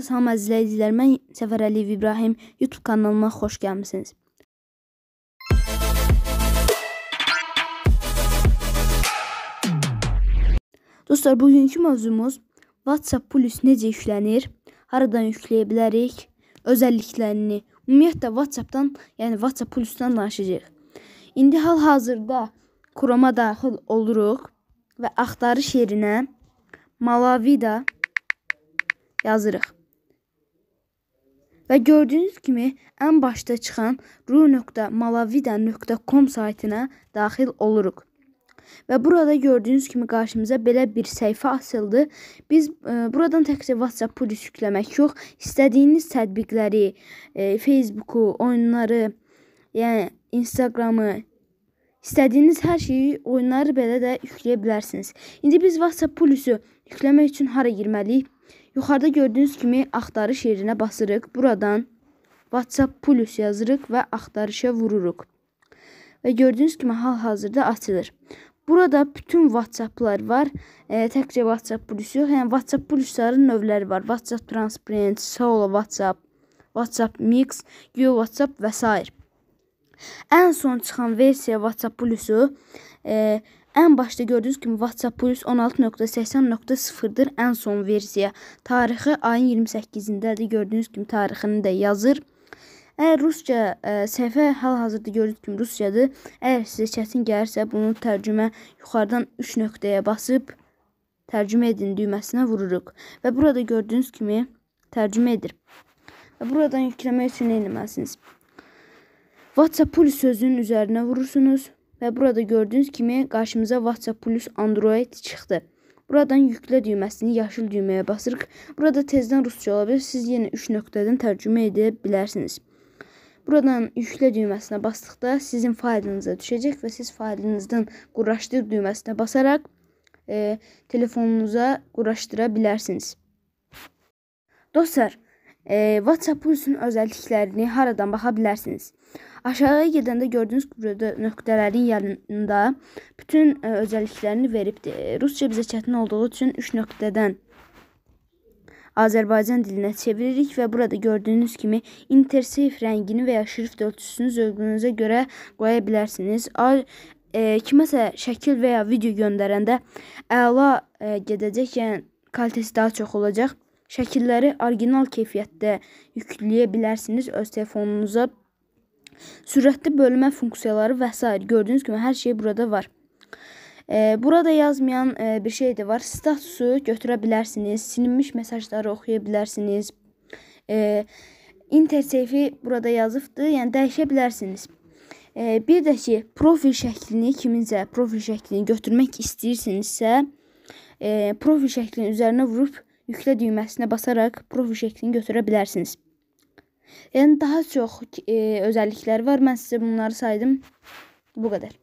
Salam əzizləyicilər, mən Səfər Əliyev İbrahim, YouTube kanalıma xoş gəlmisiniz. Dostlar, bugünkü mövzumuz WhatsApp Plus necə yüklənir, haradan yükləyə bilərik, özəlliklərini, ümumiyyətlə WhatsApp-dan, yəni WhatsApp Plus-dan danışacağıq. İndi hal-hazırda Chrome-a daxil oluruq və axtarış yerinə Malavida yazırıq. Və gördüyünüz kimi ən başda çıxan ru.malavida.com saytına daxil oluruq. Və burada gördüyünüz kimi qarşımıza belə bir səhifə açıldı. Biz e, buradan təkcə WhatsApp pul yükləmək yox, istədiyiniz tətbiqləri, e, Facebook-u, oyunları, yəni Instagram-ı, istədiyiniz hər şeyi, oyunları belə də yükləyə bilərsiniz. İndi biz WhatsApp pulüsü yükləmək üçün hara girməliyik? Yuxarıda gördüyünüz kimi axtarış yerinə basırıq. Buradan WhatsApp plus yazırıq və axtarışa vururuq. Və gördüyünüz kimi hal-hazırda açılır. Burada bütün WhatsApp-lar var. E, təkcə WhatsApp plus yox, yəni WhatsApp plusların növləri var. WhatsApp Transparent, Solo WhatsApp, WhatsApp Mix, Geo WhatsApp və s. Ən son çıxan versiya WhatsApp Plus-u e, ən başda gördüyünüz kimi WhatsApp Plus 16.80.0-dır ən son versiya. Tarixi ayın 28-indədir. Gördüyünüz kimi tarixini də yazır. Əgər rusca ə, e, səhifə hal-hazırda gördüyünüz kimi ruscadır. Əgər sizə çətin gəlirsə, bunu tərcümə yuxarıdan 3 nöqtəyə basıb tərcümə edin düyməsinə vururuq və burada gördüyünüz kimi tərcümə edir. Və buradan yükləmək üçün nə etməlisiniz? WhatsApp Plus sözünün üzərinə vurursunuz və burada gördüyünüz kimi qarşımıza WhatsApp Plus Android çıxdı. Buradan yüklə düyməsini yaşıl düyməyə basırıq. Burada tezdən rusca ola bilər. Siz yenə 3 nöqtədən tərcümə edə bilərsiniz. Buradan yüklə düyməsinə basdıqda sizin faylınıza düşəcək və siz faylınızdan quraşdır düyməsinə basaraq e, telefonunuza quraşdıra bilərsiniz. Dostlar, E, WhatsApp üçün özəlliklərini haradan baxa bilərsiniz. Aşağıya gedəndə gördüyünüz burada nöqtələrin yanında bütün e, özəlliklərini veribdir. Rusca bizə çətin olduğu üçün 3 nöqtədən Azərbaycan dilinə çeviririk və burada gördüyünüz kimi interseyf rəngini və ya şrift ölçüsünü zövqünüzə görə qoya bilərsiniz. A e, kiməsə şəkil və ya video göndərəndə əla e, gedəcək, yəni kalitəsi daha çox olacaq şəkilləri orijinal keyfiyyətdə yükləyə bilərsiniz öz telefonunuza. Sürətli bölmə funksiyaları və sair gördüyünüz kimi hər şey burada var. E, burada yazmayan e, bir şey də var. Statusu götürə bilərsiniz, silinmiş mesajları oxuya bilərsiniz. E, Intersefi burada yazıbdır, yəni dəyişə bilərsiniz. Bir də ki, profil şəklini kiminsə profil şəklini götürmək istəyirsinizsə, profil şəklinin üzərinə vurub yüklə düyməsinə basaraq profil şəklini götürə bilərsiniz. Yəni daha çox e, özəllikləri var. Mən sizə bunları saydım. Bu qədər.